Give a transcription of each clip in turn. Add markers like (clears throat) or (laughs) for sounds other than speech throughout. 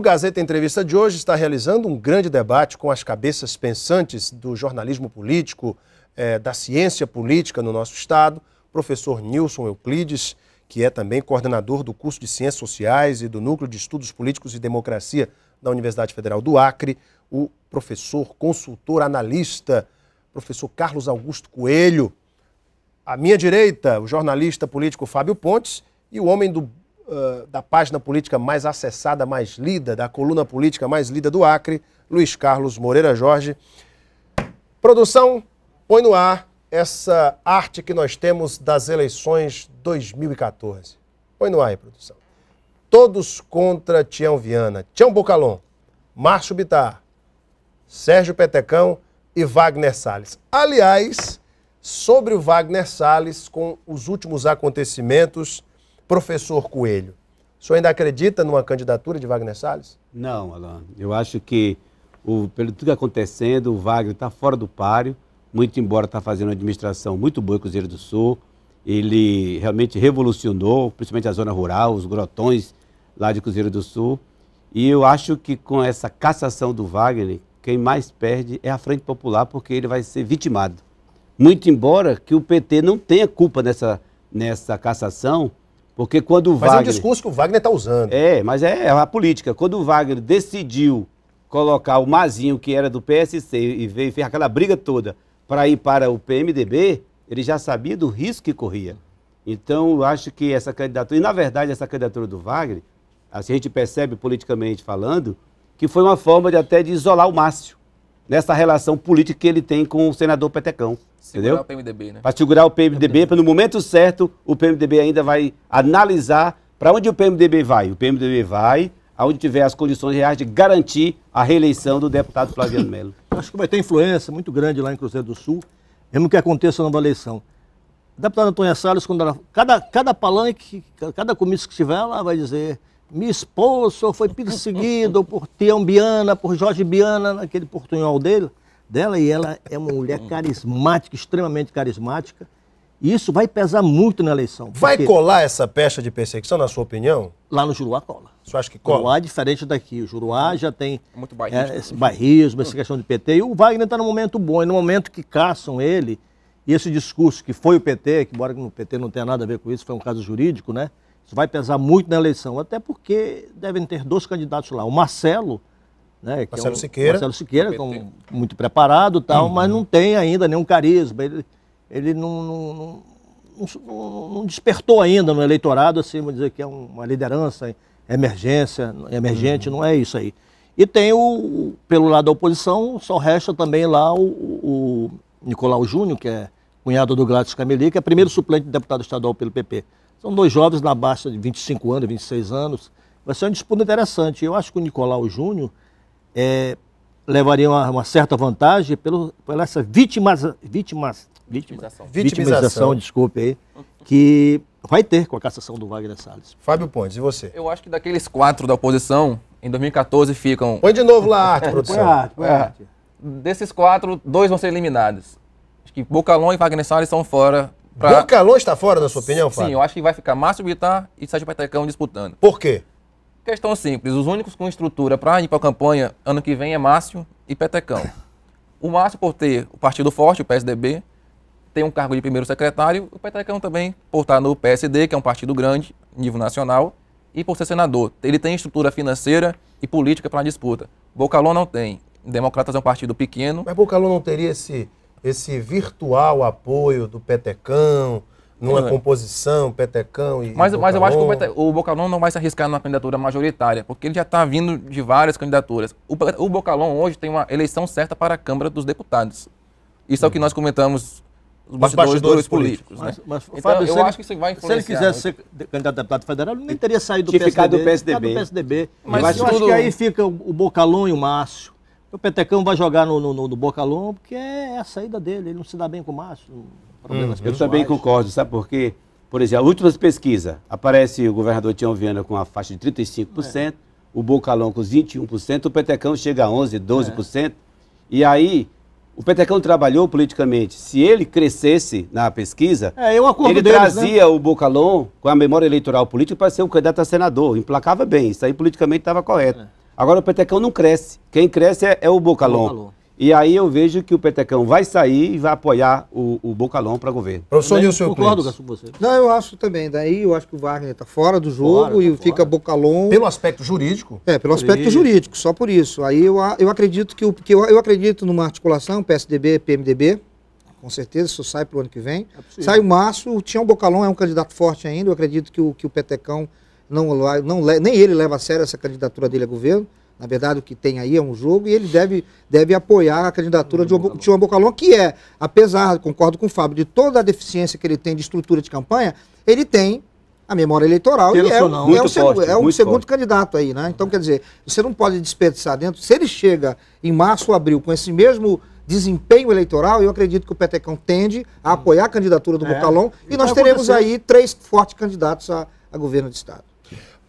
O Gazeta Entrevista de hoje está realizando um grande debate com as cabeças pensantes do jornalismo político, é, da ciência política no nosso estado, professor Nilson Euclides, que é também coordenador do curso de Ciências Sociais e do Núcleo de Estudos Políticos e Democracia da Universidade Federal do Acre, o professor, consultor, analista, professor Carlos Augusto Coelho. À minha direita, o jornalista político Fábio Pontes e o homem do da página política mais acessada, mais lida, da coluna política mais lida do Acre, Luiz Carlos Moreira Jorge. Produção, põe no ar essa arte que nós temos das eleições 2014. Põe no ar aí, produção. Todos contra Tião Viana, Tião Bocalon, Márcio Bitar, Sérgio Petecão e Wagner Salles. Aliás, sobre o Wagner Salles, com os últimos acontecimentos, Professor Coelho, o senhor ainda acredita numa candidatura de Wagner Salles? Não, Alain. Eu acho que, o, pelo tudo que tá acontecendo, o Wagner está fora do páreo, muito embora está fazendo uma administração muito boa em Cruzeiro do Sul. Ele realmente revolucionou, principalmente a zona rural, os grotões lá de Cruzeiro do Sul. E eu acho que com essa cassação do Wagner, quem mais perde é a Frente Popular, porque ele vai ser vitimado. Muito embora que o PT não tenha culpa nessa, nessa cassação, porque quando o mas Wagner. Mas é um discurso que o Wagner está usando. É, mas é, a política. Quando o Wagner decidiu colocar o Mazinho, que era do PSC, e veio fez aquela briga toda para ir para o PMDB, ele já sabia do risco que corria. Então, eu acho que essa candidatura, e na verdade, essa candidatura do Wagner, assim, a gente percebe politicamente falando, que foi uma forma de até de isolar o Márcio nessa relação política que ele tem com o senador Petecão. Segurar entendeu? o PMDB, né? Para segurar o PMDB, para no momento certo o PMDB ainda vai analisar para onde o PMDB vai. O PMDB vai aonde tiver as condições reais de garantir a reeleição do deputado Flaviano Melo. Acho que vai ter influência muito grande lá em Cruzeiro do Sul, mesmo que aconteça a nova eleição. A Antônia Salles, quando ela, cada, cada palanque, cada comício que tiver, ela vai dizer me expôs, foi perseguido por Tião Biana, por Jorge Biana, naquele portunhol dele, dela, e ela é uma mulher carismática, extremamente carismática. E isso vai pesar muito na eleição. Vai colar essa pecha de perseguição, na sua opinião? Lá no Juruá cola. Você acha que cola? Juruá é diferente daqui. O Juruá já tem muito bairrismo, é, esse bairrismo, essa questão de PT. E o Wagner está num momento bom. E no momento que caçam ele, e esse discurso que foi o PT, que embora o PT não tenha nada a ver com isso, foi um caso jurídico, né? Isso vai pesar muito na eleição, até porque devem ter dois candidatos lá. O Marcelo, né? Que é Marcelo é um, Siqueira. Marcelo Siqueira, é muito preparado tal, uhum. mas não tem ainda nenhum carisma. Ele, ele não, não, não, não, despertou ainda no eleitorado, assim, vamos dizer que é uma liderança, emergência, emergente, uhum. não é isso aí. E tem o, pelo lado da oposição, só resta também lá o, o Nicolau Júnior, que é cunhado do Gladys Cameli, que é primeiro suplente de deputado estadual pelo PP. São dois jovens na baixa de 25 anos, 26 anos. Vai ser uma disputa interessante. Eu acho que o Nicolau Júnior é, levaria uma, uma, certa vantagem pelo, pela essa vitimas, vitimas, vitimização. vitimização. vitimização, desculpe aí, que vai ter com a cassação do Wagner Salles. Fábio Pontes, e você? Eu acho que daqueles quatro da oposição, em 2014 ficam... Põe de novo lá a arte, produção. põe a arte, põe a é. arte. Desses quatro, dois vão ser eliminados. Acho que Bocalon e Wagner Salles estão fora Pra... Calon está fora, na sua opinião, Fábio? Sim, eu acho que vai ficar Márcio Bittar e Sérgio Petecão disputando. Por quê? Questão simples. Os únicos com estrutura para ir para a campanha ano que vem é Márcio e Petecão. o Márcio, por ter o partido forte, o PSDB, tem um cargo de primeiro secretário. O Petecão também, por estar no PSD, que é um partido grande, nível nacional, e por ser senador. Ele tem estrutura financeira e política para a disputa. Bocalon não tem. Democratas é um partido pequeno. Mas Bocalon não teria esse esse virtual apoio do Petecão, numa é. composição, Petecão e. Mas, mas eu acho que o, Pete, o Bocalon não vai se arriscar numa candidatura majoritária, porque ele já está vindo de várias candidaturas. O, o Bocalon hoje tem uma eleição certa para a Câmara dos Deputados. Isso hum. é o que nós comentamos. Os bastidores, bastidores políticos. políticos né? mas, né? mas, então, Fábio, eu ele, acho que isso vai influenciar. Se ele quisesse ser candidato a deputado federal, ele nem teria saído do PSDB. Ficar do PSDB. Do PSDB. Mas eu acho, eu acho que aí fica o Bocalon e o Márcio. O Petecão vai jogar no, no, no Bocalon porque é, é a saída dele, ele não se dá bem com o Márcio. Hum, eu também concordo, sabe por quê? Por exemplo, a última pesquisa, aparece o governador Tião Viana com a faixa de 35%, é. o Bocalon com 21%, o Petecão chega a 11%, 12%. É. E aí, o Petecão trabalhou politicamente. Se ele crescesse na pesquisa, é, ele deles, né? trazia né? o Bocalon com a memória eleitoral política para ser um candidato a senador. Emplacava bem, isso aí politicamente estava correto. É. Agora o Petecão não cresce. Quem cresce é, é o Bocalon. E aí eu vejo que o Petecão vai sair e vai apoiar o, o Bocalon para governo. Professor Nilson Concordo com você. Não, eu acho também. Daí eu acho que o Wagner está fora do jogo fora, tá e fora. fica Bocalon. Pelo aspecto jurídico? É, pelo aspecto jurídico, só por isso. Aí eu, eu acredito que, que eu, eu acredito numa articulação, PSDB, PMDB, com certeza, isso sai para o ano que vem. É sai o março, o Tião Bocalon é um candidato forte ainda, eu acredito que o, que o Petecão não, não, nem ele leva a sério essa candidatura dele a governo. Na verdade, o que tem aí é um jogo e ele deve, deve apoiar a candidatura de João Bocalon, que é, apesar, concordo com o Fábio, de toda a deficiência que ele tem de estrutura de campanha, ele tem a memória eleitoral e é, não, é, o, forte, é o segundo forte. candidato aí, né? Então, quer dizer, você não pode desperdiçar dentro. Se ele chega em março ou abril com esse mesmo desempenho eleitoral, eu acredito que o Petecão tende a apoiar a candidatura do é, Bocalon e nós teremos acontecer. aí três fortes candidatos a, a governo de Estado.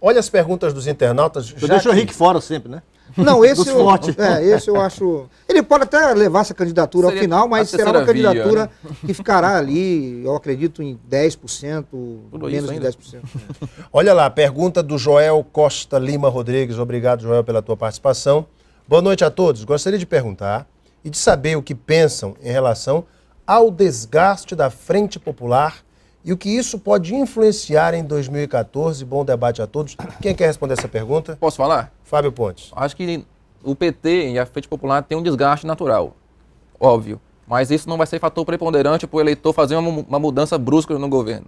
Olha as perguntas dos internautas. Eu então, deixo que... o Henrique fora sempre, né? Não, (laughs) esse, eu, é, esse eu acho. Ele pode até levar essa candidatura Seria ao final, mas será uma candidatura via, né? (laughs) que ficará ali, eu acredito, em 10%, Tudo menos de 10%. (laughs) Olha lá, pergunta do Joel Costa Lima Rodrigues. Obrigado, Joel, pela tua participação. Boa noite a todos. Gostaria de perguntar e de saber o que pensam em relação ao desgaste da Frente Popular e o que isso pode influenciar em 2014. Bom debate a todos. Quem quer responder essa pergunta? Posso falar? Fábio Pontes. Acho que o PT e a Frente Popular têm um desgaste natural, óbvio. Mas isso não vai ser fator preponderante para o eleitor fazer uma, uma mudança brusca no governo.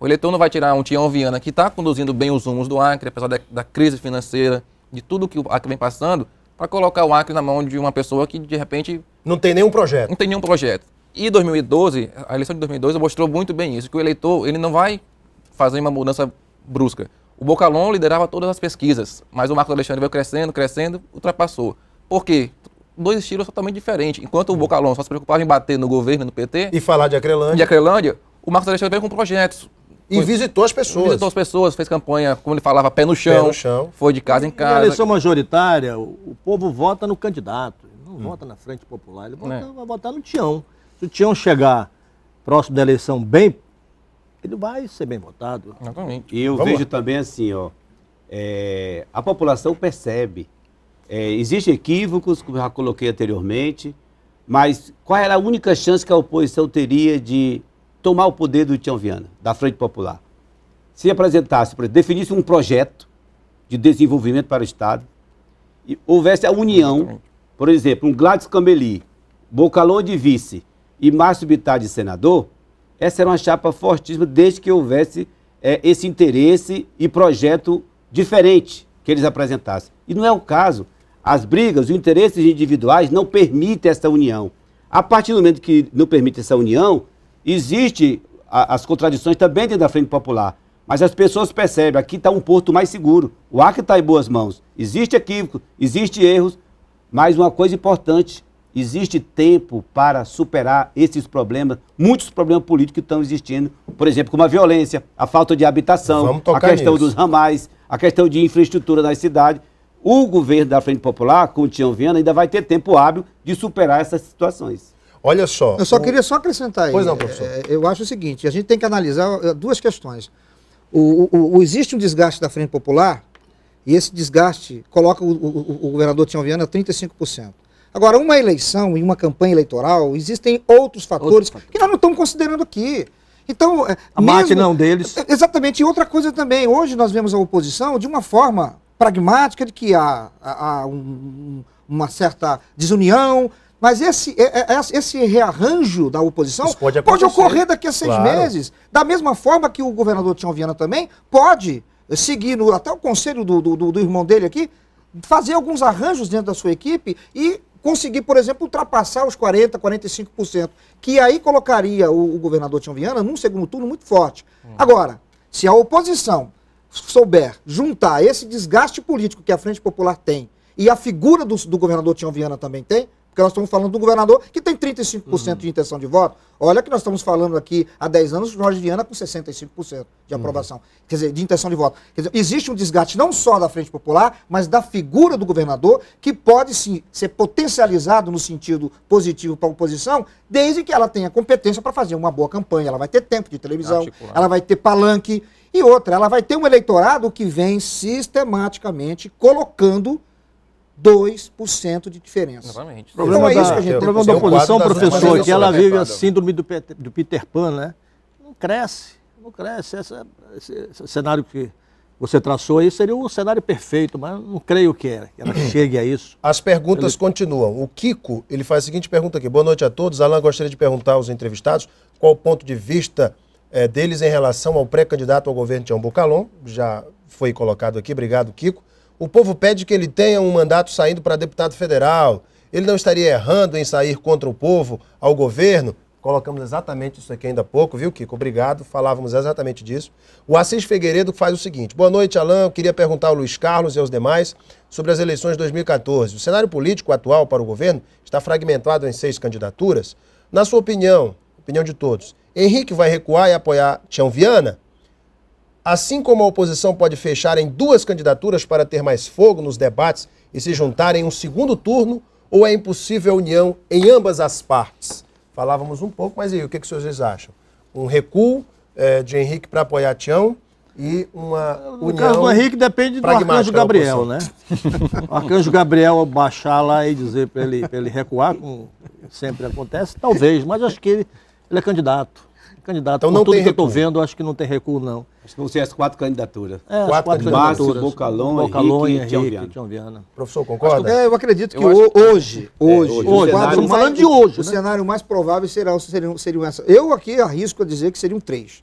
O eleitor não vai tirar um Tião Viana que está conduzindo bem os rumos do Acre, apesar da, da, crise financeira, de tudo que o Acre vem passando, para colocar o Acre na mão de uma pessoa que, de repente... Não tem nenhum projeto. Não tem nenhum projeto. E 2012, a eleição de 2012 mostrou muito bem isso, que o eleitor ele não vai fazer uma mudança brusca. O Bocalon liderava todas as pesquisas, mas o Marcos Alexandre veio crescendo, crescendo, ultrapassou. Por quê? Dois estilos totalmente diferentes. Enquanto o Bocalon só se preocupava em bater no governo, no PT... E falar de Acrelândia. De Acrelândia, o Marcos Alexandre veio com projetos. E foi, visitou as pessoas. Visitou as pessoas, fez campanha, como ele falava, pé no chão. Pé no chão. Foi de casa em casa. na eleição majoritária, o, povo vota no candidato. não hum. vota na frente popular, ele né. vota, é. vai votar no Tião se o Tião chegar próximo da eleição bem, ele vai ser bem votado. Exatamente. E eu Vamos vejo lá. também assim, ó, é, a população percebe. É, Existem equívocos, como eu já coloquei anteriormente, mas qual era a única chance que a oposição teria de tomar o poder do Tião Viana, da Frente Popular? Se apresentasse, definisse um projeto de desenvolvimento para o Estado, e houvesse a união, por exemplo, um Gladys Cameli, Bocalon de vice, e Márcio Bittar de senador, essa era uma chapa fortíssima desde que houvesse é, esse interesse e projeto diferente que eles apresentassem. E não é o caso. As brigas, os interesses individuais não permitem essa união. A partir do momento que não permite essa união, existe a, as contradições também dentro da Frente Popular. Mas as pessoas percebem, aqui está um porto mais seguro. O Acre está em boas mãos. Existe equívoco, existe erros, mas uma coisa importante, existe tempo para superar esses problemas, muitos problemas políticos que estão existindo, por exemplo, como a violência, a falta de habitação, a questão nisso. dos ramais, a questão de infraestrutura nas cidades. O governo da Frente Popular, com o Tião Viana, ainda vai ter tempo hábil de superar essas situações. Olha só. Eu só o... queria só acrescentar aí. Pois não, professor. É, é, eu acho o seguinte, a gente tem que analisar é, duas questões. O, o, o existe um desgaste da Frente Popular, e esse desgaste coloca o, governador Tião Viana a 35%. Agora, uma eleição e uma campanha eleitoral, existem outros fatores, outros que nós não estamos considerando aqui. Então, é, a é mesmo, máquina não deles. É, exatamente. E outra coisa também, hoje nós vemos a oposição de uma forma pragmática, de que há, há, um, uma certa desunião, mas esse, esse rearranjo da oposição pode, pode, ocorrer daqui a seis claro. meses. Da mesma forma que o governador Tião Viana também pode seguir até o conselho do, do, do irmão dele aqui, fazer alguns arranjos dentro da sua equipe e conseguir, por exemplo, ultrapassar os 40%, 45%, que aí colocaria o, o governador Tião Viana num segundo turno muito forte. Hum. Agora, se a oposição souber juntar esse desgaste político que a Frente Popular tem e a figura do, do governador Tião Viana também tem, porque nós estamos falando do governador que tem 35% uhum. de intenção de voto. Olha que nós estamos falando aqui há 10 anos, Jorge Viana com 65% de uhum. aprovação, uhum. quer dizer, de intenção de voto. Quer dizer, existe um desgaste não só da Frente Popular, mas da figura do governador, que pode sim ser potencializado no sentido positivo para a oposição, desde que ela tenha competência para fazer uma boa campanha. Ela vai ter tempo de televisão, Articular. ela vai ter palanque. E outra, ela vai ter um eleitorado que vem sistematicamente colocando 2% de diferença. Exatamente. O problema então, é isso que a gente O problema da oposição, professor, que ela vive a síndrome do Peter, do Peter Pan, né? Não cresce, não cresce. Essa, esse, esse, cenário que você traçou aí seria o um cenário perfeito, mas não creio que é, ela, (clears throat) chegue a isso. As perguntas ele... continuam. O Kiko, ele faz a seguinte pergunta aqui. Boa noite a todos. Alan, gostaria de perguntar aos entrevistados qual o ponto de vista é, deles em relação ao pré-candidato ao governo Tião Calon. Já foi colocado aqui. Obrigado, Kiko. O povo pede que ele tenha um mandato saindo para deputado federal. Ele não estaria errando em sair contra o povo, ao governo. Colocamos exatamente isso aqui ainda há pouco, viu, Kiko? Obrigado, falávamos exatamente disso. O Assis Figueiredo faz o seguinte: Boa noite, Alain. Eu queria perguntar ao Luiz Carlos e aos demais sobre as eleições de 2014. O cenário político atual para o governo está fragmentado em seis candidaturas. Na sua opinião, opinião de todos, Henrique vai recuar e apoiar Tião Viana? Assim como a oposição pode fechar em duas candidaturas para ter mais fogo nos debates e se juntar em um segundo turno, ou é impossível a união em ambas as partes? Falávamos um pouco, mas aí, o que, que vocês acham? Um recuo é, de Henrique para apoiar Tião e uma no união. O caso do Henrique depende do arcanjo Gabriel, né? (laughs) o arcanjo Gabriel baixar lá e dizer para ele, ele recuar, como sempre acontece, talvez, mas acho que ele, ele é candidato candidato. Então, não tudo que recuo. eu estou vendo, acho que não tem recuo, não. Acho que vão ser as quatro candidaturas. É, quatro, quatro candidaturas. Bocalon, Bocalon Henrique, Henrique, Henrique Tião Viana. Professor, concorda? Que, é, eu acredito que, eu o, que... hoje, é, hoje, hoje, hoje, falando falando de hoje. O né? cenário mais provável será, seriam, seriam essa. Eu aqui arrisco a dizer que seriam três.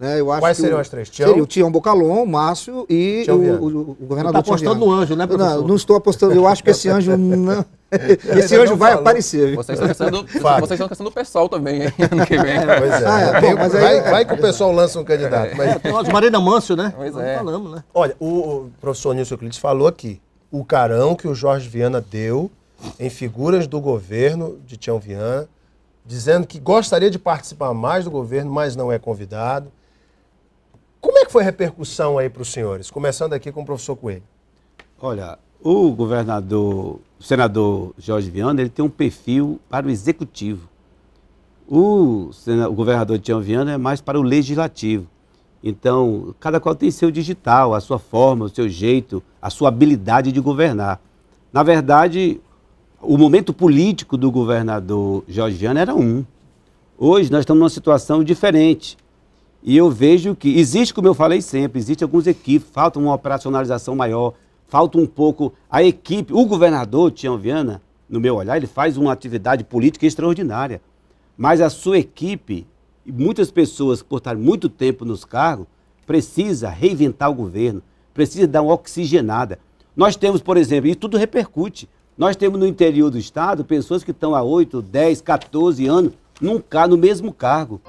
Né? Eu acho Quais seriam o, as três? Tião? Seria o Tião Bocalon, o Márcio e o, o, o, governador Está apostando no anjo, né, professor? Não, não estou apostando. Eu acho que esse anjo (laughs) não... (laughs) Esse anjo vai falou. aparecer. Vocês estão pensando, (laughs) vocês estão pensando o pessoal também, hein? Ano que vem. É, pois é. Ah, é. Bom, mas aí, vai, vai que o pessoal lança um candidato. Mas... Nós, é, Marina Mâncio, né? Pois é. Falamos, né? Olha, o professor Nilson Euclides falou aqui. O carão que o Jorge Viana deu em figuras do governo de Tião Viana, dizendo que gostaria de participar mais do governo, mas não é convidado. Como é que foi a repercussão aí para os senhores? Começando aqui com o professor Coelho. Olha, o governador, o senador Jorge Viana, ele tem um perfil para o executivo. O, o governador Tião Viana é mais para o legislativo. Então, cada qual tem seu digital, a sua forma, o seu jeito, a sua habilidade de governar. Na verdade, o momento político do governador Viana era um. Hoje nós estamos numa situação diferente. E eu vejo que existe, como eu falei sempre, existe alguns equipes, falta uma operacionalização maior, falta um pouco a equipe. O governador Tião Viana, no meu olhar, ele faz uma atividade política extraordinária. Mas a sua equipe, e muitas pessoas por estar muito tempo nos cargos, precisa reinventar o governo, precisa dar uma oxigenada. Nós temos, por exemplo, e tudo repercute. Nós temos no interior do estado pessoas que estão há 8, 10, 14 anos num, no mesmo cargo.